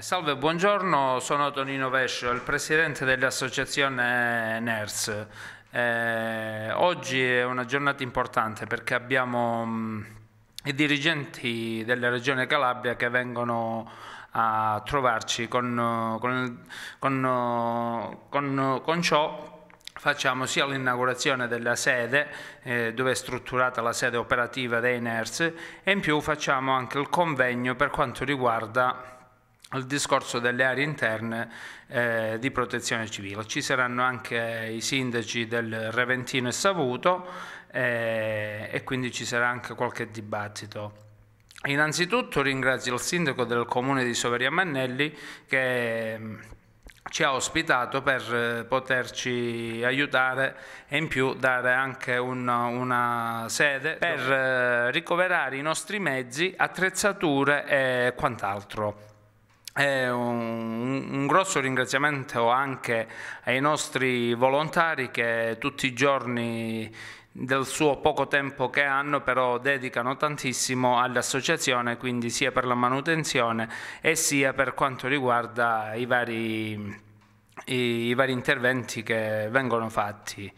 salve, buongiorno, sono Tonino Vescio, il presidente dell'associazione NERS. Eh, oggi è una giornata importante perché abbiamo mh, mm, i dirigenti della regione Calabria che vengono a trovarci con, con, con, con ciò Facciamo sia l'inaugurazione della sede, eh, dove è strutturata la sede operativa dei NERS, e in più facciamo anche il convegno per quanto riguarda al discorso delle aree interne eh, di protezione civile. Ci saranno anche i sindaci del Reventino e Savuto eh, e quindi ci sarà anche qualche dibattito. Innanzitutto ringrazio il sindaco del comune di Soveria Mannelli che ehm, ci ha ospitato per eh, poterci aiutare e in più dare anche una, una sede per eh, ricoverare i nostri mezzi, attrezzature e quant'altro. Un, un, grosso ringraziamento anche ai nostri volontari che tutti i giorni del suo poco tempo che hanno però dedicano tantissimo all'associazione quindi sia per la manutenzione e sia per quanto riguarda i vari, i, i vari interventi che vengono fatti.